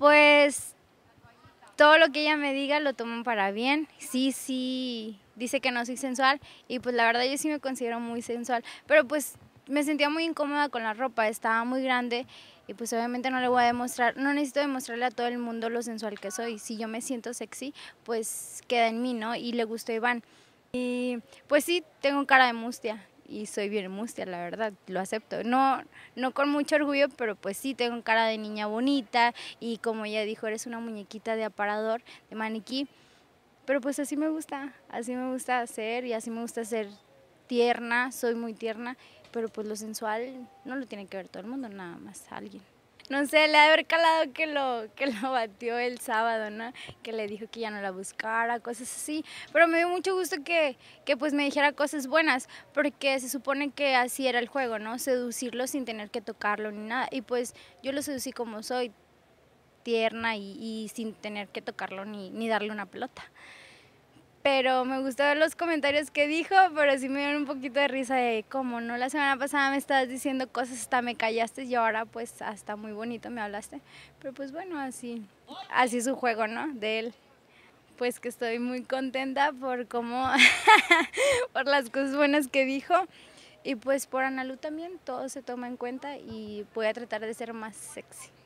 Pues todo lo que ella me diga lo tomo para bien. Sí, sí, dice que no soy sensual y pues la verdad yo sí me considero muy sensual, pero pues me sentía muy incómoda con la ropa, estaba muy grande y pues obviamente no le voy a demostrar, no necesito demostrarle a todo el mundo lo sensual que soy. Si yo me siento sexy, pues queda en mí, ¿no? Y le gustó Iván. Y pues sí, tengo cara de mustia, y soy bien mustia, la verdad, lo acepto. No, no con mucho orgullo, pero pues sí tengo cara de niña bonita y como ella dijo, eres una muñequita de aparador, de maniquí. Pero pues así me gusta, así me gusta hacer y así me gusta ser tierna, soy muy tierna, pero pues lo sensual no lo tiene que ver todo el mundo, nada más alguien no sé, le ha haber calado que lo, que lo batió el sábado, ¿no? Que le dijo que ya no la buscara, cosas así. Pero me dio mucho gusto que, que pues me dijera cosas buenas, porque se supone que así era el juego, ¿no? Seducirlo sin tener que tocarlo ni nada. Y pues yo lo seducí como soy, tierna y, y sin tener que tocarlo ni, ni darle una pelota pero me gustaron los comentarios que dijo, pero sí me dieron un poquito de risa de cómo, ¿no? La semana pasada me estabas diciendo cosas, hasta me callaste y ahora pues hasta muy bonito me hablaste. Pero pues bueno, así, así es su juego, ¿no? De él. Pues que estoy muy contenta por cómo, por las cosas buenas que dijo. Y pues por Analu también todo se toma en cuenta y voy a tratar de ser más sexy.